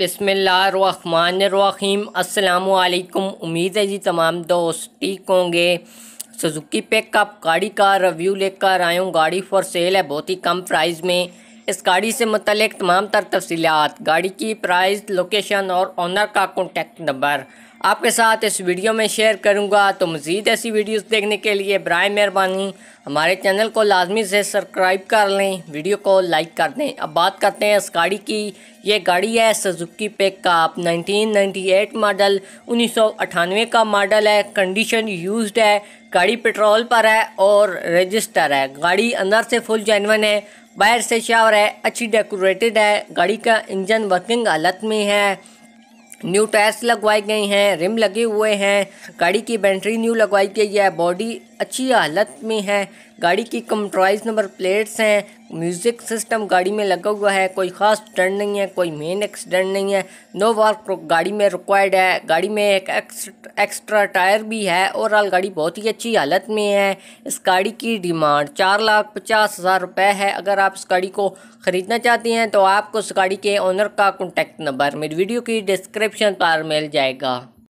बसमीम अल्लाम उम्मीद है जी तमाम दोस्त ठीक होंगे सुजुकी पिकअप गाड़ी का रिव्यू लेकर आया हूँ गाड़ी फॉर सेल है बहुत ही कम प्राइस में इस गाड़ी से मतलब तमाम तर तफसीत गाड़ी की प्राइस लोकेशन और ऑनर का कॉन्टैक्ट नंबर आपके साथ इस वीडियो में शेयर करूँगा तो मज़ीद ऐसी वीडियोस देखने के लिए बर मेहरबानी हमारे चैनल को लाजमी से सब्सक्राइब कर लें वीडियो को लाइक कर दें अब बात करते हैं इस गाड़ी की ये गाड़ी है सजुकी पेक का आप 1998 मॉडल उन्नीस का मॉडल है कंडीशन यूज्ड है गाड़ी पेट्रोल पर है और रजिस्टर है गाड़ी अंदर से फुल जैनवन है बाहर से शावर है अच्छी डेकोरेटेड है गाड़ी का इंजन वर्किंग हालत में है न्यू टायर्स लगवाए गए हैं रिम लगे हुए हैं गाड़ी की बैटरी न्यू लगवाई गई है बॉडी अच्छी हालत में है गाड़ी की कंप्राइज नंबर प्लेट्स हैं म्यूज़िक सिस्टम गाड़ी में लगा हुआ है कोई ख़ास डर नहीं है कोई मेन एक्सीडेंट नहीं है नो वर्क गाड़ी में रिक्वायर्ड है गाड़ी में एक एक्स्ट्रा टायर भी है ओवरऑल गाड़ी बहुत ही अच्छी हालत में है इस गाड़ी की डिमांड चार लाख पचास हज़ार रुपये है अगर आप इस गाड़ी को ख़रीदना चाहते हैं तो आपको इस गाड़ी के ओनर का कॉन्टैक्ट नंबर मेरी वीडियो की डिस्क्रिप्शन पर मिल जाएगा